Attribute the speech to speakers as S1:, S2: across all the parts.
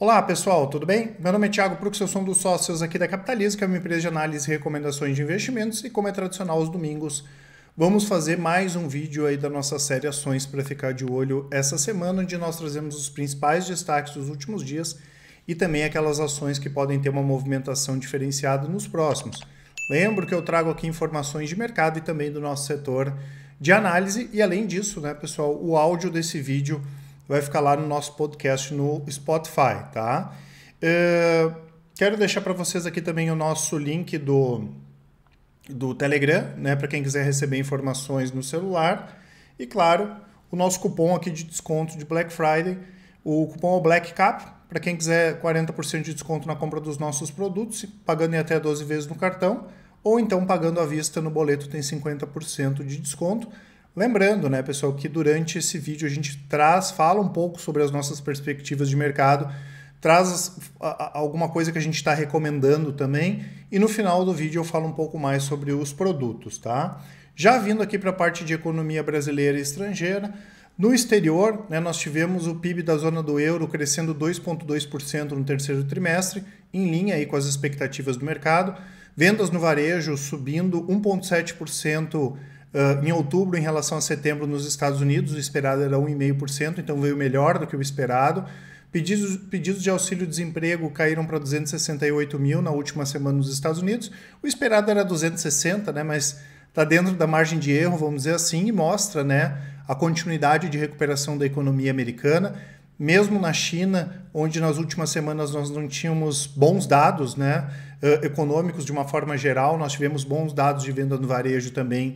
S1: Olá pessoal, tudo bem? Meu nome é Thiago Prux, eu sou um dos sócios aqui da Capitalismo, que é uma empresa de análise e recomendações de investimentos, e como é tradicional aos domingos, vamos fazer mais um vídeo aí da nossa série Ações para ficar de olho essa semana, onde nós trazemos os principais destaques dos últimos dias e também aquelas ações que podem ter uma movimentação diferenciada nos próximos. Lembro que eu trago aqui informações de mercado e também do nosso setor de análise, e além disso, né, pessoal, o áudio desse vídeo vai ficar lá no nosso podcast no Spotify, tá? Uh, quero deixar para vocês aqui também o nosso link do, do Telegram, né? Para quem quiser receber informações no celular. E claro, o nosso cupom aqui de desconto de Black Friday. O cupom é Black Cap, para quem quiser 40% de desconto na compra dos nossos produtos, pagando em até 12 vezes no cartão, ou então pagando à vista no boleto tem 50% de desconto. Lembrando, né, pessoal, que durante esse vídeo a gente traz, fala um pouco sobre as nossas perspectivas de mercado, traz alguma coisa que a gente está recomendando também, e no final do vídeo eu falo um pouco mais sobre os produtos, tá? Já vindo aqui para a parte de economia brasileira e estrangeira, no exterior, né, nós tivemos o PIB da zona do euro crescendo 2,2% no terceiro trimestre, em linha aí com as expectativas do mercado. Vendas no varejo subindo 1,7% Uh, em outubro, em relação a setembro, nos Estados Unidos, o esperado era 1,5%, então veio melhor do que o esperado. Pedidos, pedidos de auxílio-desemprego caíram para 268 mil na última semana nos Estados Unidos. O esperado era 260, né? mas está dentro da margem de erro, vamos dizer assim, e mostra né, a continuidade de recuperação da economia americana. Mesmo na China, onde nas últimas semanas nós não tínhamos bons dados né, ah, econômicos de uma forma geral, nós tivemos bons dados de venda no varejo também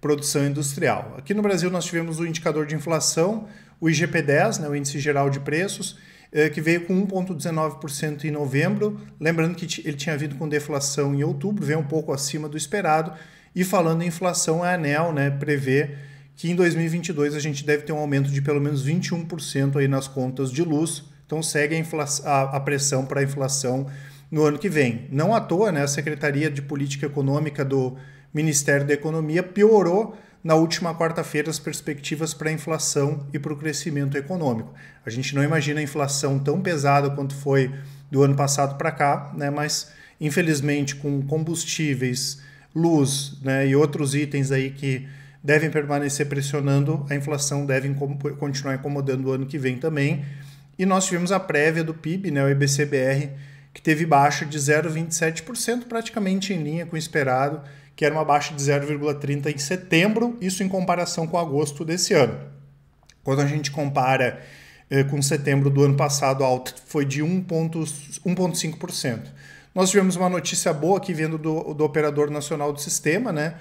S1: produção industrial. Aqui no Brasil nós tivemos o indicador de inflação, o IGP-10, né, o Índice Geral de Preços, eh, que veio com 1,19% em novembro, lembrando que ele tinha vindo com deflação em outubro, veio um pouco acima do esperado, e falando em inflação, a ANEL né, prevê que em 2022 a gente deve ter um aumento de pelo menos 21% aí nas contas de luz, então segue a, a pressão para a inflação no ano que vem. Não à toa, né, a Secretaria de Política Econômica do, Ministério da Economia piorou na última quarta-feira as perspectivas para a inflação e para o crescimento econômico. A gente não imagina a inflação tão pesada quanto foi do ano passado para cá, né? mas infelizmente com combustíveis, luz né? e outros itens aí que devem permanecer pressionando, a inflação deve continuar incomodando o ano que vem também. E nós tivemos a prévia do PIB, né? o IBCBR, que teve baixa de 0,27%, praticamente em linha com o esperado que era uma baixa de 0,30 em setembro, isso em comparação com agosto desse ano. Quando a gente compara eh, com setembro do ano passado, a alta foi de 1,5%. Nós tivemos uma notícia boa aqui vindo do, do Operador Nacional do Sistema, né?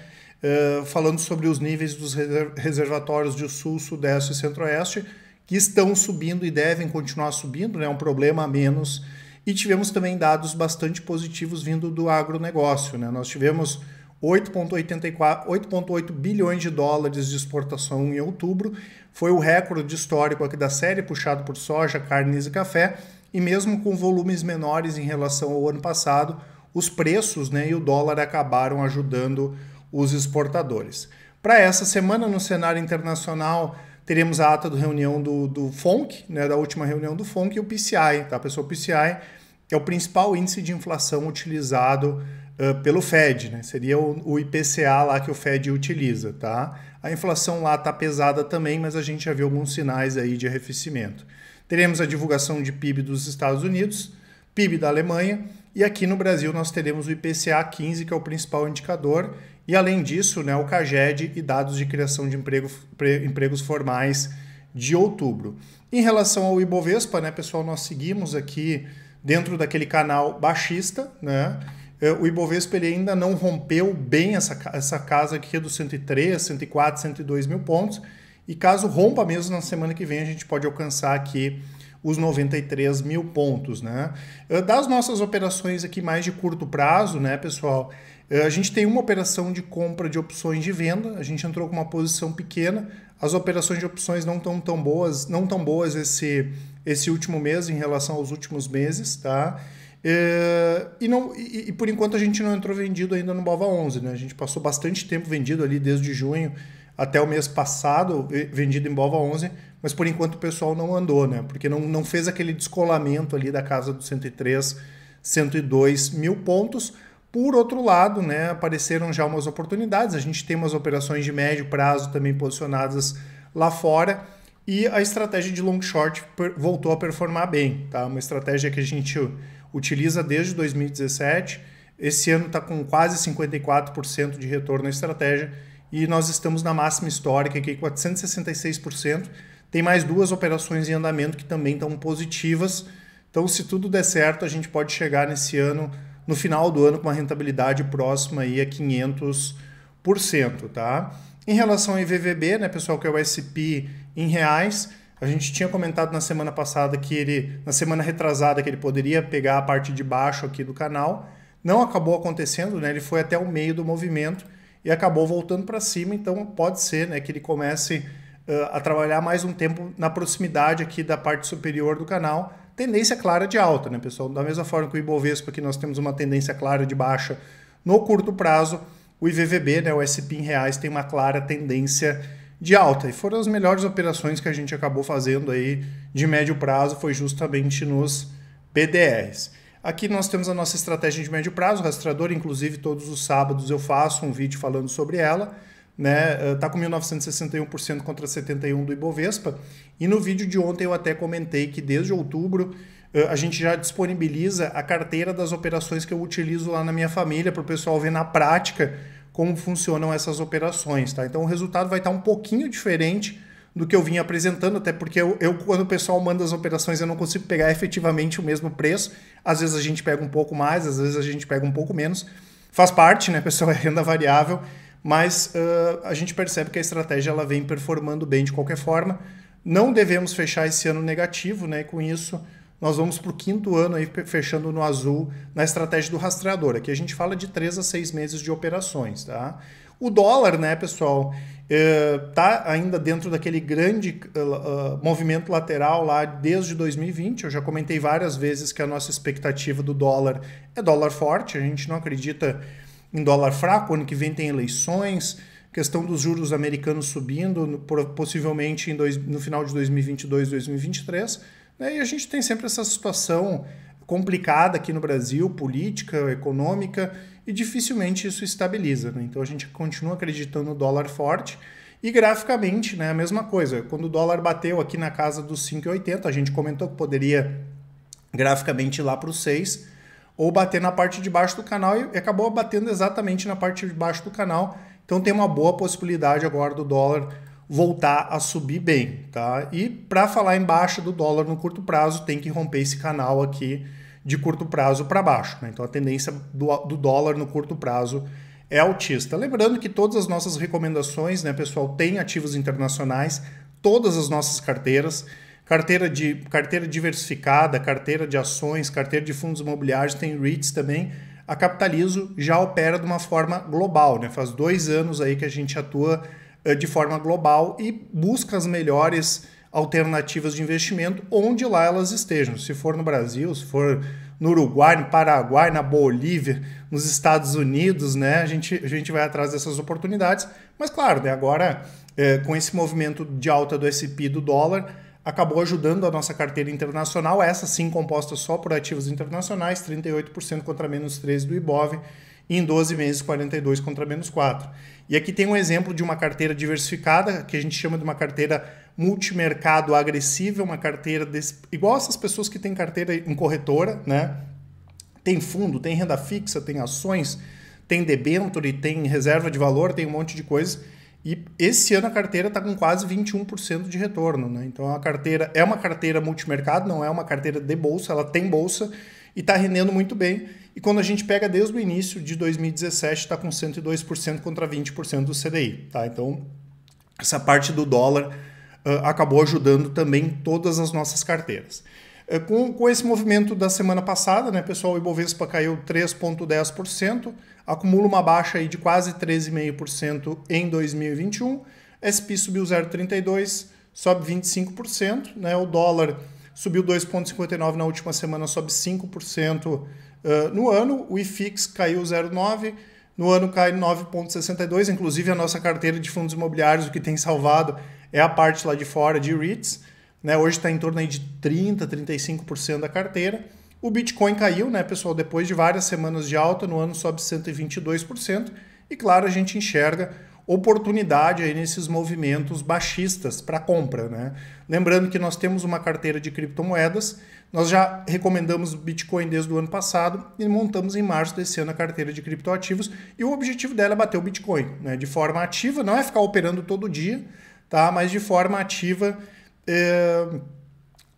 S1: Uh, falando sobre os níveis dos reservatórios de Sul, Sudeste e Centro-Oeste, que estão subindo e devem continuar subindo, né? um problema a menos. E tivemos também dados bastante positivos vindo do agronegócio. Né? Nós tivemos 8,8 bilhões de dólares de exportação em outubro. Foi o recorde histórico aqui da série, puxado por soja, carnes e café. E mesmo com volumes menores em relação ao ano passado, os preços né, e o dólar acabaram ajudando os exportadores. Para essa semana, no cenário internacional, teremos a ata do reunião do, do FONC, né, da última reunião do FONC, e o PCI, tá, pessoal? O PCI é o principal índice de inflação utilizado uh, pelo Fed, né? Seria o, o, IPCA lá que o Fed utiliza, tá? A inflação lá está pesada também, mas a gente já viu alguns sinais aí de arrefecimento. Teremos a divulgação de PIB dos Estados Unidos, PIB da Alemanha, e aqui no Brasil nós teremos o IPCA 15, que é o principal indicador, e além disso, né, o CAGED e dados de criação de emprego, pre, empregos formais de outubro. Em relação ao Ibovespa, né, pessoal, nós seguimos aqui dentro daquele canal baixista, né? É, o Ibovespa ele ainda não rompeu bem essa, essa casa aqui dos 103, 104, 102 mil pontos. E caso rompa mesmo na semana que vem, a gente pode alcançar aqui os 93 mil pontos, né? É, das nossas operações aqui mais de curto prazo, né, pessoal? É, a gente tem uma operação de compra de opções de venda, a gente entrou com uma posição pequena. As operações de opções não estão tão boas, não tão boas esse, esse último mês em relação aos últimos meses, tá? É, e, não, e, e, por enquanto a gente não entrou vendido ainda no Bova 11, né? A gente passou bastante tempo vendido ali desde junho até o mês passado, vendido em Bova 11, mas por enquanto o pessoal não andou, né? Porque não, não fez aquele descolamento ali da casa dos 103, 102 mil pontos. Por outro lado, né, apareceram já umas oportunidades. A gente tem umas operações de médio prazo também posicionadas lá fora e a estratégia de long short voltou a performar bem, tá? Uma estratégia que a gente utiliza desde 2017. Esse ano está com quase 54% de retorno na estratégia e nós estamos na máxima histórica aqui, 466%. Tem mais duas operações em andamento que também estão positivas. Então, se tudo der certo, a gente pode chegar nesse ano, no final do ano, com uma rentabilidade próxima aí a 500%, tá? Em relação ao IVVB, né, pessoal, que é o SP em reais, a gente tinha comentado na semana passada que ele, na semana retrasada, que ele poderia pegar a parte de baixo aqui do canal. Não acabou acontecendo, né? Ele foi até o meio do movimento e acabou voltando para cima. Então pode ser, né, que ele comece uh, a trabalhar mais um tempo na proximidade aqui da parte superior do canal. Tendência clara de alta, né, pessoal? Da mesma forma que o Ibovespa, que nós temos uma tendência clara de baixa no curto prazo, o IVVB, né, o SP em reais, tem uma clara tendência de alta. E foram as melhores operações que a gente acabou fazendo aí de médio prazo, foi justamente nos PDRs. Aqui nós temos a nossa estratégia de médio prazo, rastreador, inclusive todos os sábados eu faço um vídeo falando sobre ela. Né, eh, tá com 1961% contra 71 do Ibovespa. E no vídeo de ontem eu até comentei que desde outubro eh, a gente já disponibiliza a carteira das operações que eu utilizo lá na minha família para o pessoal ver na prática como funcionam essas operações, tá? Então o resultado vai estar um pouquinho diferente do que eu vinha apresentando, até porque eu, eu, quando o pessoal manda as operações, eu não consigo pegar efetivamente o mesmo preço. Às vezes a gente pega um pouco mais, às vezes a gente pega um pouco menos. Faz parte, né, pessoal? É renda variável, mas uh, a gente percebe que a estratégia ela vem performando bem de qualquer forma. Não devemos fechar esse ano negativo, né? E com isso nós vamos para o quinto ano aí fechando no azul na estratégia do rastreador. Aqui a gente fala de três a seis meses de operações, tá? O dólar, né, pessoal, está eh, ainda dentro daquele grande eh, ah, movimento lateral lá desde 2020. Eu já comentei várias vezes que a nossa expectativa do dólar é dólar forte. A gente não acredita em dólar fraco. Ano que vem tem eleições questão dos juros americanos subindo, possivelmente dois, no final de 2022, 2023. Né, e a gente tem sempre essa situação complicada aqui no Brasil, política, econômica, e dificilmente isso estabiliza. Né? Então a gente continua acreditando no dólar forte. E graficamente, né, a mesma coisa. Quando o dólar bateu aqui na casa dos 5,80, a gente comentou que poderia graficamente ir lá para os 6, ou bater na parte de baixo do canal e acabou batendo exatamente na parte de baixo do canal. Então tem uma boa possibilidade agora do dólar voltar a subir bem, tá? E para falar em baixa do dólar no curto prazo, tem que romper esse canal aqui de curto prazo para baixo. Né? Então a tendência do, do, dólar no curto prazo é altista. Lembrando que todas as nossas recomendações, né, pessoal, tem ativos internacionais, todas as nossas carteiras, carteira de carteira diversificada, carteira de ações, carteira de fundos imobiliários, tem REITs também. A Capitalizo já opera de uma forma global, né? Faz dois anos aí que a gente atua eh, de forma global e busca as melhores alternativas de investimento onde lá elas estejam. Se for no Brasil, se for no Uruguai, no Paraguai, na Bolívia, nos Estados Unidos, né? A gente, a gente vai atrás dessas oportunidades. Mas claro, né? agora é, com esse movimento de alta do SP do dólar, acabou ajudando a nossa carteira internacional, essa sim composta só por ativos internacionais, 38% contra menos 13 do IBOV, e em 12 meses 42 contra menos 4. E aqui tem um exemplo de uma carteira diversificada, que a gente chama de uma carteira multimercado agressiva, uma carteira desse, igual essas pessoas que têm carteira em corretora, né? Tem fundo, tem renda fixa, tem ações, tem debenture, tem reserva de valor, tem um monte de coisa. E esse ano a carteira está com quase 21% de retorno, né? Então é a carteira é uma carteira multimercado, não é uma carteira de bolsa, ela tem bolsa e está rendendo muito bem. E quando a gente pega desde o início de 2017, está com 102% contra 20% do CDI. Tá? Então, essa parte do dólar uh, acabou ajudando também todas as nossas carteiras. Eh, com, com esse movimento da semana passada, né, pessoal, o Ibovespa caiu 3,10%, acumula uma baixa aí de quase 13,5% em 2021, SP subiu 0,32%, sobe 25%, né, o dólar subiu 2,59% na última semana, sobe 5%, ah, no ano, o IFIX caiu 0,9%, no ano cai 9,62%. Inclusive, a nossa carteira de fundos imobiliários, o que tem salvado é a parte lá de fora de REITs. Né? Hoje está em torno aí de 30%, 35% da carteira. O Bitcoin caiu, né, pessoal? Depois de várias semanas de alta, no ano sobe 122%. E claro, a gente enxerga oportunidade aí nesses movimentos baixistas para compra. Né? Lembrando que nós temos uma carteira de criptomoedas, nós já recomendamos Bitcoin desde o ano passado e montamos em março desse ano a carteira de criptoativos e o objetivo dela é bater o Bitcoin né? de forma ativa, não é ficar operando todo dia, tá? mas de forma ativa. É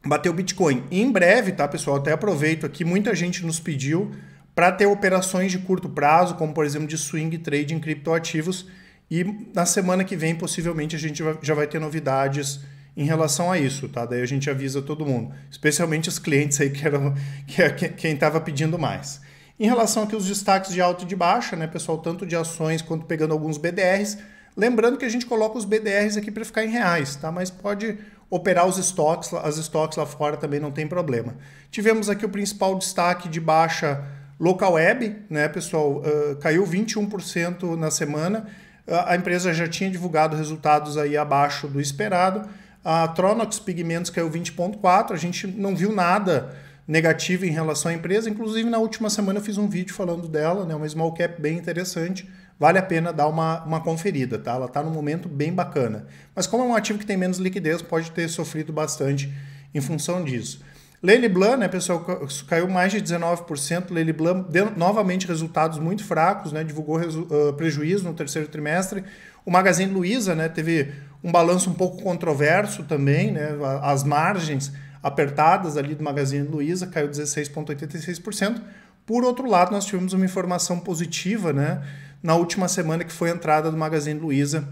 S1: bater o Bitcoin. E em breve, tá, pessoal? Até aproveito aqui, muita gente nos pediu para ter operações de curto prazo, como por exemplo de swing trade em criptoativos. E na semana que vem, possivelmente, a gente já vai ter novidades em relação a isso, tá? Daí a gente avisa todo mundo, especialmente os clientes aí que eram que, é quem estava pedindo mais. Em relação aqui os destaques de alta e de baixa, né, pessoal, tanto de ações quanto pegando alguns BDRs, lembrando que a gente coloca os BDRs aqui para ficar em reais, tá? Mas pode operar os estoques, as estoques lá fora também não tem problema. Tivemos aqui o principal destaque de baixa local web, né, pessoal, uh, caiu 21% na semana a empresa já tinha divulgado resultados aí abaixo do esperado. A Tronox Pigmentos caiu 20,4, a gente não viu nada negativo em relação à empresa. Inclusive, na última semana eu fiz um vídeo falando dela, né? uma small cap bem interessante. Vale a pena dar uma, uma conferida, tá? Ela está num momento bem bacana. Mas como é um ativo que tem menos liquidez, pode ter sofrido bastante em função disso. Lely Blanc, né, pessoal, caiu mais de 19%. Lely Blanc deu novamente resultados muito fracos, né, divulgou uh, prejuízo no terceiro trimestre. O Magazine Luiza né, teve um balanço um pouco controverso também, né, as margens apertadas ali do Magazine Luiza caiu 16,86%. Por outro lado, nós tivemos uma informação positiva né, na última semana, que foi a entrada do Magazine Luiza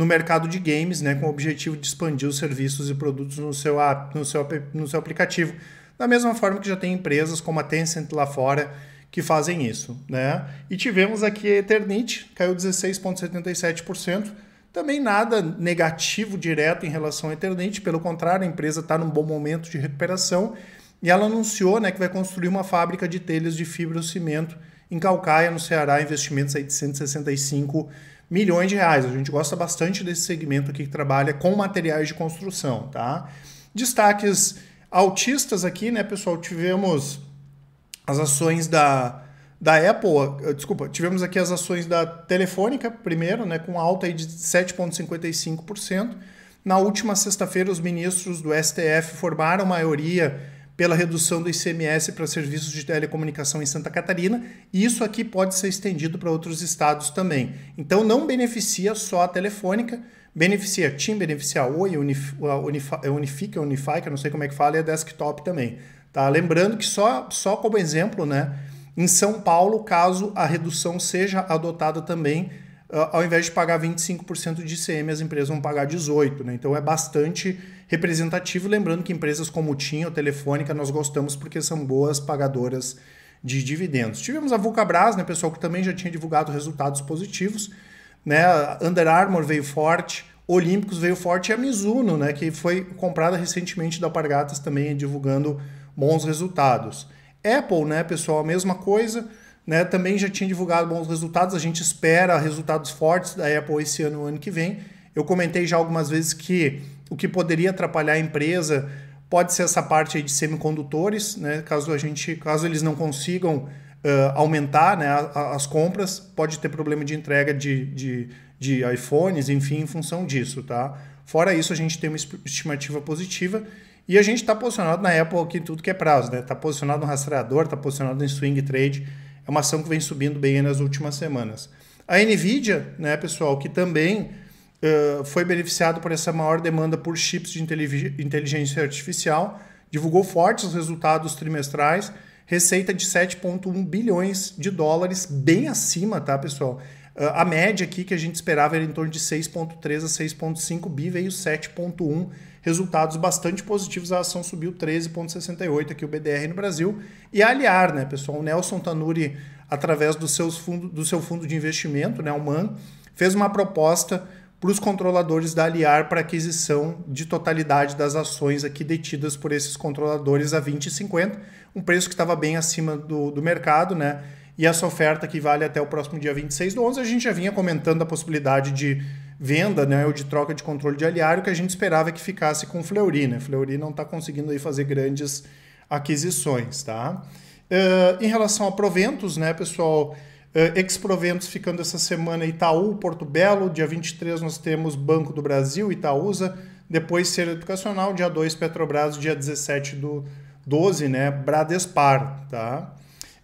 S1: no mercado de games, né, com o objetivo de expandir os serviços e produtos no seu, app, no seu, no seu aplicativo. Da mesma forma que já tem empresas como a Tencent lá fora que fazem isso. Né? E tivemos aqui a Eternit, caiu 16,77%. Também nada negativo direto em relação à Eternit, pelo contrário, a empresa está num bom momento de recuperação e ela anunciou né, que vai construir uma fábrica de telhas de fibra e cimento em Calcaia, no Ceará, investimentos aí de 165 milhões milhões de reais. A gente gosta bastante desse segmento aqui que trabalha com materiais de construção, tá? Destaques altistas aqui, né, pessoal? Tivemos as ações da, da Apple, ah, desculpa, tivemos aqui as ações da Telefônica primeiro, né, com alta aí de 7,55%. Na última sexta-feira, os ministros do STF formaram maioria pela redução do ICMS para serviços de telecomunicação em Santa Catarina, e isso aqui pode ser estendido para outros estados também. Então não beneficia só a telefônica, beneficia a TIM, beneficia a Oi, a é Unifica, é Unify, que eu não sei como é que fala, e a Desktop também. Tá? Lembrando que só, só como exemplo, né? Em São Paulo, caso a redução seja adotada também, ah, ao invés de pagar 25% de ICM, as empresas vão pagar 18%. Né? Então é bastante representativo. Lembrando que empresas como Tim ou Telefônica nós gostamos porque são boas pagadoras de dividendos. Tivemos a Vulcabras, né, pessoal, que também já tinha divulgado resultados positivos. Né? Under Armour veio forte, Olímpicos veio forte e a Mizuno, né, que foi comprada recentemente da Pargatas também divulgando bons resultados. Apple, né, pessoal, a mesma coisa, né, também já tinha divulgado bons resultados. A gente espera resultados fortes da Apple esse ano, ano que vem. Eu comentei já algumas vezes que o que poderia atrapalhar a empresa pode ser essa parte de semicondutores, né? Caso a gente, caso eles não consigam Uh, aumentar né, a, a, as compras, pode ter problema de entrega de, de, de, iPhones, enfim, em função disso, tá? Fora isso, a gente tem uma estimativa positiva e a gente está posicionado na Apple aqui em tudo que é prazo, né? Está posicionado no rastreador, está posicionado em swing trade, é uma ação que vem subindo bem nas últimas semanas. A Nvidia, né, pessoal, que também foi beneficiado por essa maior demanda por chips de inteligência artificial, divulgou fortes resultados trimestrais, receita de 7,1 bilhões de dólares, bem acima, tá, pessoal? a média aqui que a gente esperava era em torno de 6,3 a 6,5 bi, veio 7,1. Resultados bastante positivos, a ação subiu 13,68 aqui, o BDR no Brasil. E aliar, né, pessoal? O Nelson Tanuri, através do, seus fundo, do seu fundo de investimento, né, o MAN, fez uma proposta para os controladores da Aliar para aquisição de totalidade das ações aqui detidas por esses controladores a 20,50, um preço que estava bem acima do, do mercado, né? E essa oferta que vale até o próximo dia 26 do 11, a gente já vinha comentando a possibilidade de venda, né, ou de troca de controle de o que a gente esperava que ficasse com o Fleury, né? Fleury não está conseguindo aí fazer grandes aquisições, tá? Uh, em relação a proventos, né, pessoal, eh, Exproventos ficando essa semana Itaú, Porto Belo, dia 23 nós temos Banco do Brasil, Itaúsa, depois Ser Educacional, dia 2 Petrobras, dia 17 do 12, né, Bradespar, tá?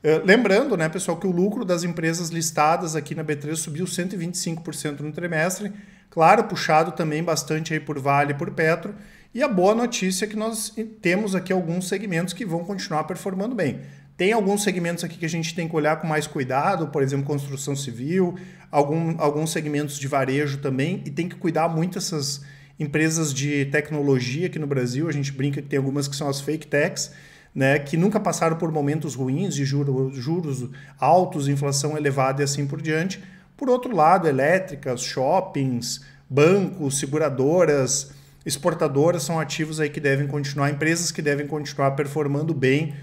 S1: Eh, lembrando, né, pessoal, que o lucro das empresas listadas aqui na B3 subiu 125% no trimestre, claro, puxado também bastante aí por Vale e por Petro, e a boa notícia é que nós temos aqui alguns segmentos que vão continuar performando bem. Tem alguns segmentos aqui que a gente tem que olhar com mais cuidado, por exemplo, construção civil, algum, alguns segmentos de varejo também, e tem que cuidar muito essas empresas de tecnologia aqui no Brasil. A gente brinca que tem algumas que são as fake techs, né, que nunca passaram por momentos ruins de juros, juros altos, inflação elevada e assim por diante. Por outro lado, elétricas, shoppings, bancos, seguradoras, exportadoras são ativos aí que devem continuar, empresas que devem continuar performando bem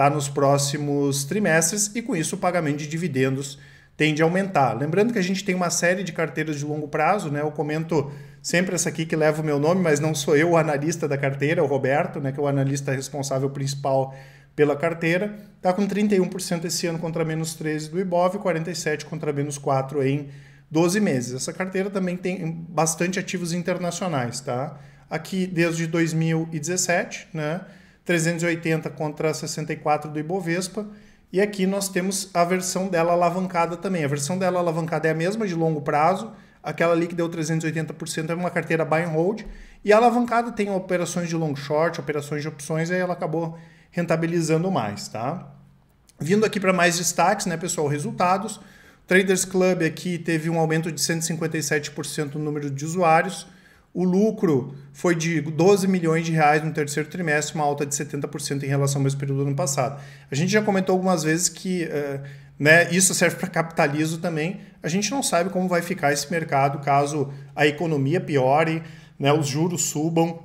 S1: tá, nos próximos trimestres e com isso o pagamento de dividendos tende a aumentar. Lembrando que a gente tem uma série de carteiras de longo prazo, né? Eu comento sempre essa aqui que leva o meu nome, mas não sou eu o analista da carteira, o Roberto, né, que é o analista responsável principal pela carteira, tá com 31% esse ano contra menos 13 do Ibov, 47 contra menos 4 em 12 meses. Essa carteira também tem bastante ativos internacionais, tá? Aqui desde 2017, né? 380 contra 64 do Ibovespa. E aqui nós temos a versão dela alavancada também. A versão dela alavancada é a mesma de longo prazo. Aquela ali que deu 380% é uma carteira buy and hold. E a alavancada tem operações de long short, operações de opções, e ela acabou rentabilizando mais, tá? Vindo aqui para mais destaques, né, pessoal? Resultados. Traders Club aqui teve um aumento de 157% no número de usuários. O lucro foi de 12 milhões de reais no terceiro trimestre, uma alta de 70% em relação ao mesmo período do ano passado. A gente já comentou algumas vezes que uh, né, isso serve para capitalismo também. A gente não sabe como vai ficar esse mercado caso a economia piore, né, os juros subam,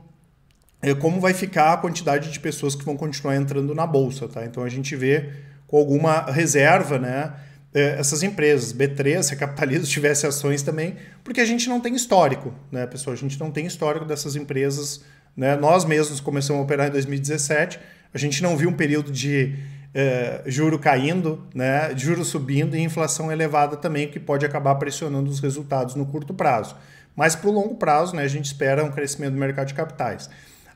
S1: é, como vai ficar a quantidade de pessoas que vão continuar entrando na bolsa, tá? Então a gente vê com alguma reserva, né? É, essas empresas. B3, se a Capitalismo tivesse ações também, porque a gente não tem histórico, né, pessoal? A gente não tem histórico dessas empresas. Né? Nós mesmos começamos a operar em 2017, a gente não viu um período de eh, juro caindo, né? juro subindo e inflação elevada também, que pode acabar pressionando os resultados no curto prazo. Mas para o longo prazo, né, a gente espera um crescimento do mercado de capitais.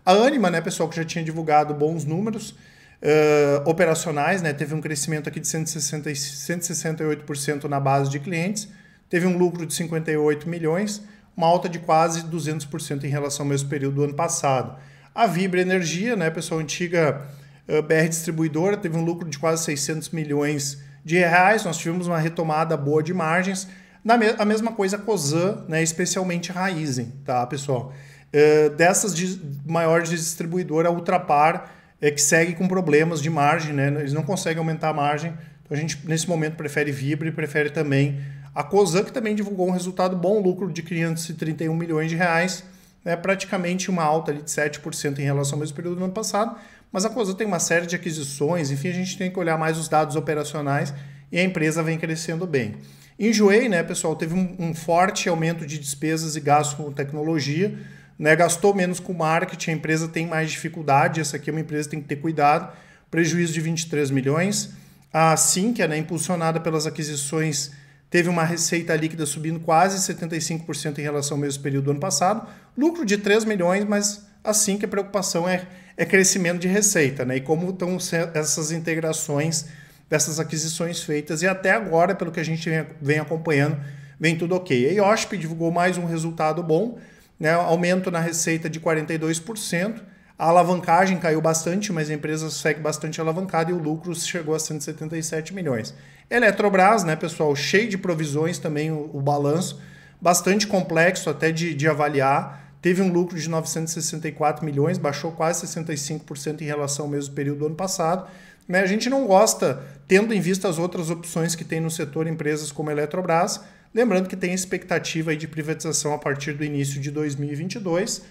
S1: A Anima, né, pessoal, que já tinha divulgado bons números, uh, operacionais, né? teve um crescimento aqui de 160, 168% na base de clientes, teve um lucro de 58 milhões, uma alta de quase 200% em relação ao mesmo período do ano passado. A Vibra Energia, né, pessoal, antiga uh, BR distribuidora, teve um lucro de quase 600 milhões de reais, nós tivemos uma retomada boa de margens, na me a mesma coisa a COSAN, né, especialmente Raizen, tá, pessoal? Uh, dessas de maiores de distribuidora, a Ultrapar é, que segue com problemas de margem, né? Eles não conseguem aumentar a margem. Então a gente, nesse momento, prefere Vibra e prefere também a Cosan, que também divulgou um resultado bom, lucro de 531 milhões de reais, né? praticamente uma alta ali, de 7% em relação ao mesmo período do ano passado. Mas a Cosan tem uma série de aquisições, enfim, a gente tem que olhar mais os dados operacionais e a empresa vem crescendo bem. Enjoei, né, pessoal? Teve um, um forte aumento de despesas e gasto com tecnologia né? Gastou menos com marketing, a empresa tem mais dificuldade, essa aqui é uma empresa que tem que ter cuidado. Prejuízo de 23 milhões. A Sinqia, né, impulsionada pelas aquisições, teve uma receita líquida subindo quase 75% em relação ao mesmo período do ano passado. Lucro de 3 milhões, mas assim que a preocupação é, é crescimento de receita, né? E como estão essas integrações dessas aquisições feitas. E até agora, pelo que a gente vem acompanhando, vem tudo ok. A IOSP divulgou mais um resultado bom, né, aumento na receita de 42%. A alavancagem caiu bastante, mas a empresa segue bastante alavancada e o lucro chegou a 177 milhões. Eletrobras, né, pessoal, cheio de provisões também o, o balanço, bastante complexo até de, de avaliar. Teve um lucro de 964 milhões, baixou quase 65% em relação ao mesmo período do ano passado. Mas né, a gente não gosta, tendo em vista as outras opções que tem no setor empresas como a Eletrobras, Lembrando que tem expectativa de privatização a partir do início de 2022.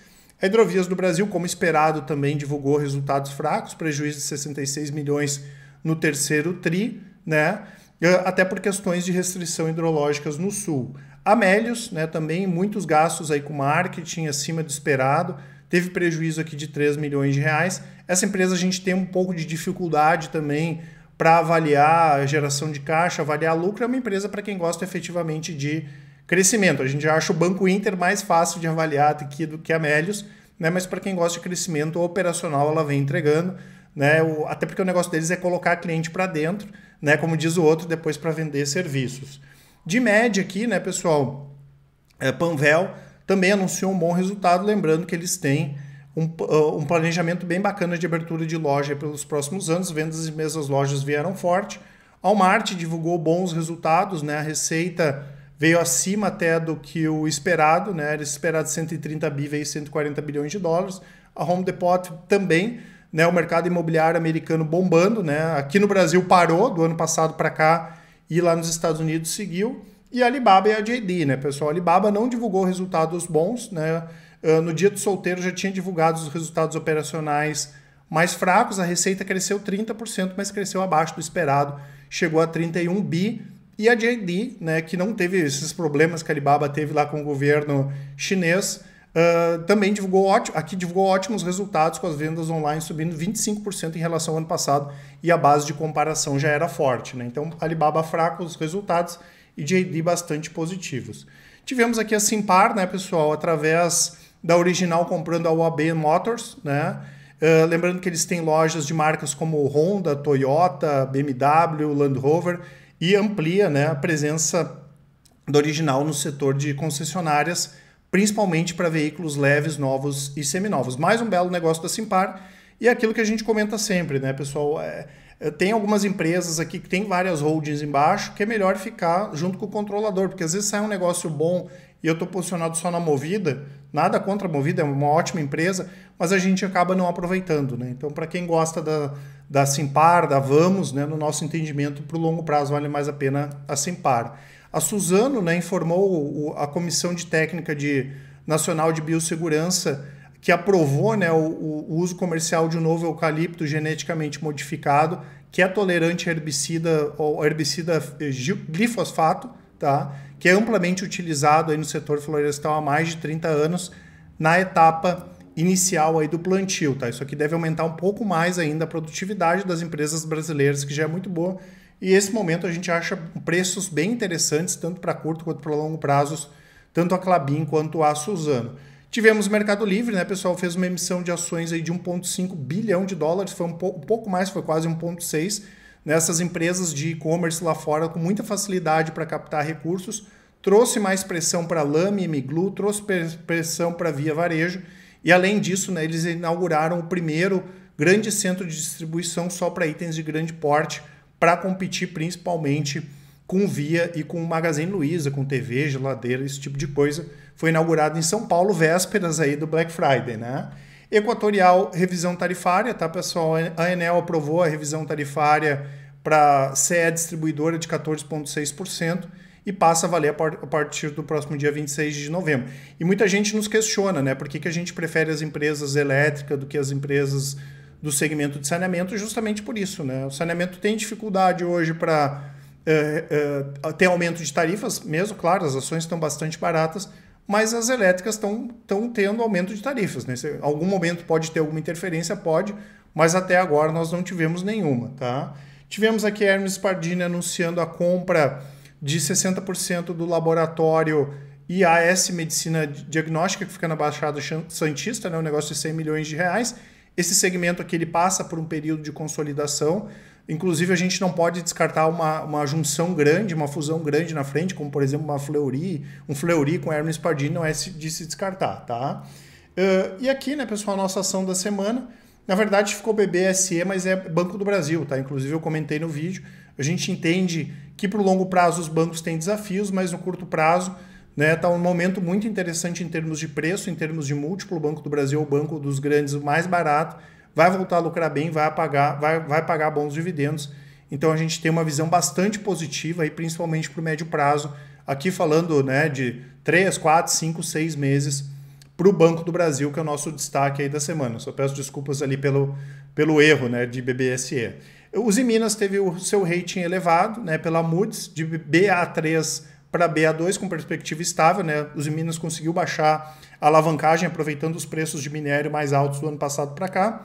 S1: A Hidrovias do Brasil, como esperado, também divulgou resultados fracos, prejuízo de 66 milhões no terceiro TRI, né? até por questões de restrição hidrológicas no sul. Amélios, né, também muitos gastos aí com marketing acima do esperado, teve prejuízo aqui de 3 milhões de reais. Essa empresa a gente tem um pouco de dificuldade também para avaliar a geração de caixa, avaliar lucro, é uma empresa para quem gosta efetivamente de crescimento. A gente acha o Banco Inter mais fácil de avaliar aqui do que a Melius, né? mas para quem gosta de crescimento operacional, ela vem entregando. Né? O, até porque o negócio deles é colocar cliente para dentro, né? como diz o outro, depois para vender serviços. De média aqui, né, pessoal, é, Panvel também anunciou um bom resultado, lembrando que eles têm um, ah, um, planejamento bem bacana de abertura de loja pelos próximos anos. Vendas e mesas lojas vieram forte. A Walmart divulgou bons resultados, né? A receita veio acima até do que o esperado, né? Era esperado 130 bi, veio 140 bilhões de dólares. A Home Depot também, né? O mercado imobiliário americano bombando, né? Aqui no Brasil parou do ano passado para cá e lá nos Estados Unidos seguiu. E a Alibaba e a JD, né, pessoal? A Alibaba não divulgou resultados bons, né? Ah, no dia do solteiro já tinha divulgado os resultados operacionais mais fracos, a receita cresceu 30%, mas cresceu abaixo do esperado, chegou a 31 bi. E a JD, né, que não teve esses problemas que a Alibaba teve lá com o governo chinês, uh, também divulgou ótimo, aqui divulgou ótimos resultados com as vendas online subindo 25% em relação ao ano passado e a base de comparação já era forte. Né? Então, Alibaba fraco os resultados e JD bastante positivos. Tivemos aqui a Simpar, né, pessoal, através da original comprando a UAB Motors, né? Uh, lembrando que eles têm lojas de marcas como Honda, Toyota, BMW, Land Rover e amplia né, a presença do original no setor de concessionárias, principalmente para veículos leves, novos e seminovos. Mais um belo negócio da Simpar e é aquilo que a gente comenta sempre, né, pessoal? É, é, tem algumas empresas aqui que tem várias holdings embaixo que é melhor ficar junto com o controlador, porque às vezes sai um negócio bom e eu estou posicionado só na movida Nada contra a Movida, é uma ótima empresa, mas a gente acaba não aproveitando. Né? Então, para quem gosta da, da Simpar, da Vamos, né, no nosso entendimento, para o longo prazo vale mais a pena a Simpar. A Suzano né, informou a Comissão de Técnica de Nacional de Biossegurança que aprovou né, o, o uso comercial de um novo eucalipto geneticamente modificado, que é tolerante a herbicida, ou herbicida eh, glifosfato, tá? que é amplamente utilizado aí no setor florestal há mais de 30 anos na etapa inicial aí do plantio, tá? Isso aqui deve aumentar um pouco mais ainda a produtividade das empresas brasileiras, que já é muito boa. E esse momento a gente acha preços bem interessantes, tanto para curto quanto para longo prazos, tanto a Clabin quanto a Suzano. Tivemos Mercado Livre, né, pessoal? Fez uma emissão de ações aí de 1,5 bilhão de dólares, foi um pouco mais, foi quase 1,6 bilhão nessas empresas de e-commerce lá fora com muita facilidade para captar recursos, trouxe mais pressão para a Lame e Miglu, trouxe pressão para Via Varejo e além disso, né, eles inauguraram o primeiro grande centro de distribuição só para itens de grande porte para competir principalmente com Via e com o Magazine Luiza, com TV, geladeira, esse tipo de coisa. Foi inaugurado em São Paulo, vésperas aí do Black Friday, né? Equatorial, revisão tarifária, tá, pessoal? A Enel aprovou a revisão tarifária para CE distribuidora de 14,6% e passa a valer a partir do próximo dia 26 de novembro. E muita gente nos questiona, né? Por que, que a gente prefere as empresas elétricas do que as empresas do segmento de saneamento? Justamente por isso, né? O saneamento tem dificuldade hoje para uh, eh, uh, eh, ter aumento de tarifas, mesmo, claro, as ações estão bastante baratas, mas as elétricas estão tendo aumento de tarifas. Né? Em algum momento pode ter alguma interferência, pode, mas até agora nós não tivemos nenhuma, tá? Tivemos aqui Hermes Pardini anunciando a compra de 60% do laboratório IAS Medicina Diagnóstica, que fica na Baixada Santista, né, um negócio de 100 milhões de reais. Esse segmento aqui ele passa por um período de consolidação. Inclusive, a gente não pode descartar uma, uma junção grande, uma fusão grande na frente, como por exemplo uma Fleury, um Fleury com Hermes Pardini não é de se descartar, tá? Uh, e aqui, né, pessoal, a nossa ação da semana. Na verdade, ficou BBSE, mas é Banco do Brasil, tá? Inclusive, eu comentei no vídeo. A gente entende que para o longo prazo os bancos têm desafios, mas no curto prazo Está né, tá um momento muito interessante em termos de preço, em termos de múltiplo. O Banco do Brasil é o banco dos grandes mais barato, vai voltar a lucrar bem, vai, pagar, vai, vai pagar bons dividendos. Então a gente tem uma visão bastante positiva, aí, principalmente para o médio prazo, aqui falando né, de 3, 4, 5, 6 meses para o Banco do Brasil, que é o nosso destaque aí da semana. Só peço desculpas ali pelo, pelo erro né, de BBSE. O Minas teve o seu rating elevado né, pela Moody's, de BA3 para BA2, com perspectiva estável. Né? O Minas conseguiu baixar a alavancagem, aproveitando os preços de minério mais altos do ano passado para cá.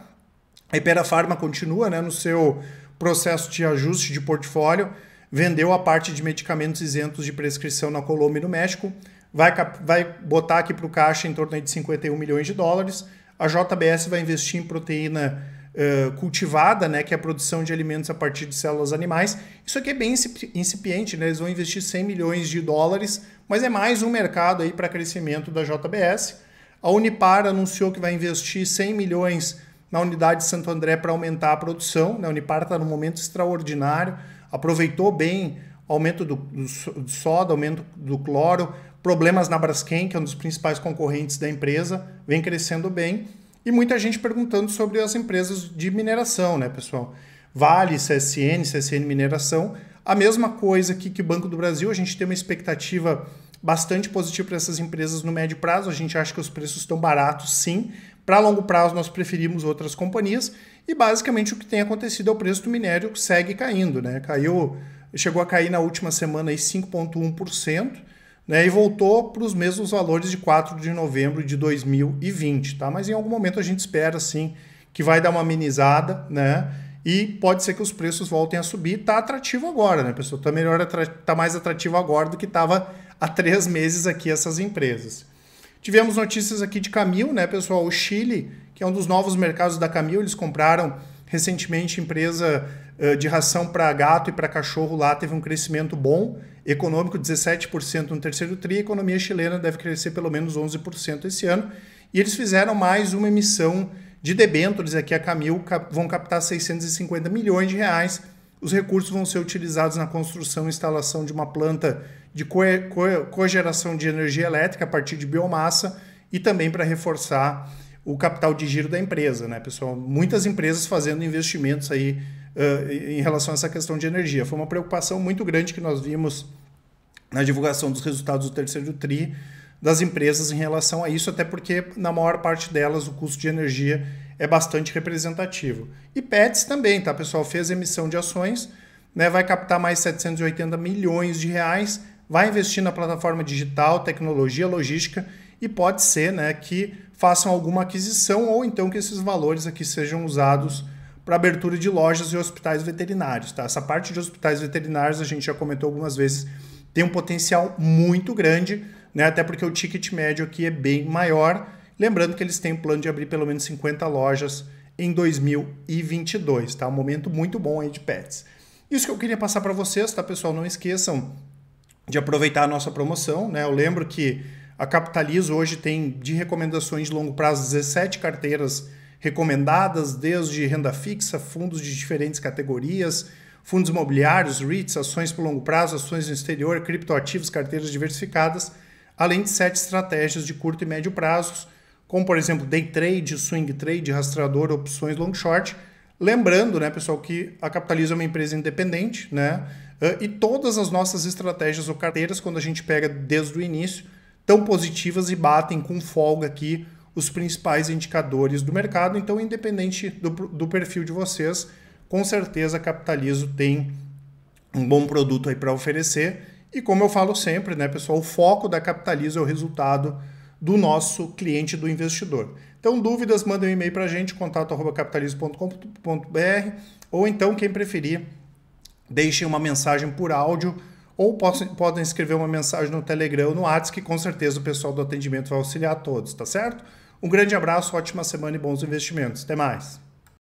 S1: A Ipera Pharma continua né, no seu processo de ajuste de portfólio, vendeu a parte de medicamentos isentos de prescrição na Colômbia e no México vai, vai botar aqui para o caixa em torno de 51 milhões de dólares. A JBS vai investir em proteína uh, cultivada, né, que é a produção de alimentos a partir de células animais. Isso aqui é bem incipiente, né? eles vão investir 100 milhões de dólares, mas é mais um mercado para crescimento da JBS. A Unipar anunciou que vai investir 100 milhões na unidade de Santo André para aumentar a produção. Né? A Unipar está num momento extraordinário, aproveitou bem aumento do, do, do soda, aumento do cloro, problemas na Braskem, que é um dos principais concorrentes da empresa, vem crescendo bem. E muita gente perguntando sobre as empresas de mineração, né, pessoal? Vale, CSN, CSN Mineração. A mesma coisa aqui que o Banco do Brasil, a gente tem uma expectativa bastante positiva para essas empresas no médio prazo. A gente acha que os preços estão baratos, sim. Para longo prazo, nós preferimos outras companhias. E basicamente o que tem acontecido é o preço do minério segue caindo, né? Caiu, chegou a cair na última semana aí 5,1% né, e voltou para os mesmos valores de 4 de novembro de 2020, tá? Mas em algum momento a gente espera, sim, que vai dar uma amenizada, né? E pode ser que os preços voltem a subir. Tá atrativo agora, né, pessoal? Tá melhor, tá mais atrativo agora do que estava há três meses aqui essas empresas. Tivemos notícias aqui de Camil, né, pessoal? O Chile, que é um dos novos mercados da Camil, eles compraram Recentemente, empresa de ração para gato e para cachorro lá teve um crescimento bom, econômico 17% no terceiro tri, a economia chilena deve crescer pelo menos 11% esse ano. E eles fizeram mais uma emissão de debêntures aqui a Camil, vão captar 650 milhões de reais. Os recursos vão ser utilizados na construção e instalação de uma planta de cogeração de energia elétrica a partir de biomassa e também para reforçar o capital de giro da empresa, né, pessoal? Muitas empresas fazendo investimentos aí uh, em relação a essa questão de energia. Foi uma preocupação muito grande que nós vimos na divulgação dos resultados do terceiro TRI das empresas em relação a isso, até porque na maior parte delas o custo de energia é bastante representativo. E Pets também, tá, pessoal? Fez emissão de ações, né? Vai captar mais 780 milhões de reais, vai investir na plataforma digital, tecnologia, logística e pode ser né, que façam alguma aquisição ou então que esses valores aqui sejam usados para abertura de lojas e hospitais veterinários. Tá? Essa parte de hospitais veterinários a gente já comentou algumas vezes, tem um potencial muito grande, né, até porque o ticket médio aqui é bem maior. Lembrando que eles têm o plano de abrir pelo menos 50 lojas em 2022, tá? Um momento muito bom aí de pets. Isso que eu queria passar para vocês, tá, pessoal? Não esqueçam de aproveitar a nossa promoção, né? Eu lembro que a Capitalizo hoje tem de recomendações de longo prazo 17 carteiras recomendadas, desde renda fixa, fundos de diferentes categorias, fundos imobiliários, REITs, ações por longo prazo, ações no exterior, criptoativos, carteiras diversificadas, além de sete estratégias de curto e médio prazos, como por exemplo day trade, swing trade, rastreador, opções long short. Lembrando, né, pessoal, que a Capitaliza é uma empresa independente, né? Eh, e todas as nossas estratégias ou carteiras, quando a gente pega desde o início, tão positivas e batem com folga aqui os principais indicadores do mercado. Então, independente do, do perfil de vocês, com certeza Capitalizo tem um bom produto aí para oferecer. E como eu falo sempre, né, pessoal, o foco da Capitalizo é o resultado do nosso cliente, do investidor. Então, dúvidas, mandem um e-mail para a gente, contato.capitalismo.com.br, ou então, quem preferir, deixem uma mensagem por áudio ou posso, podem escrever uma mensagem no Telegram ou no WhatsApp, que com certeza o pessoal do atendimento vai auxiliar todos, tá certo? Um grande abraço, ótima semana e bons investimentos. Até mais!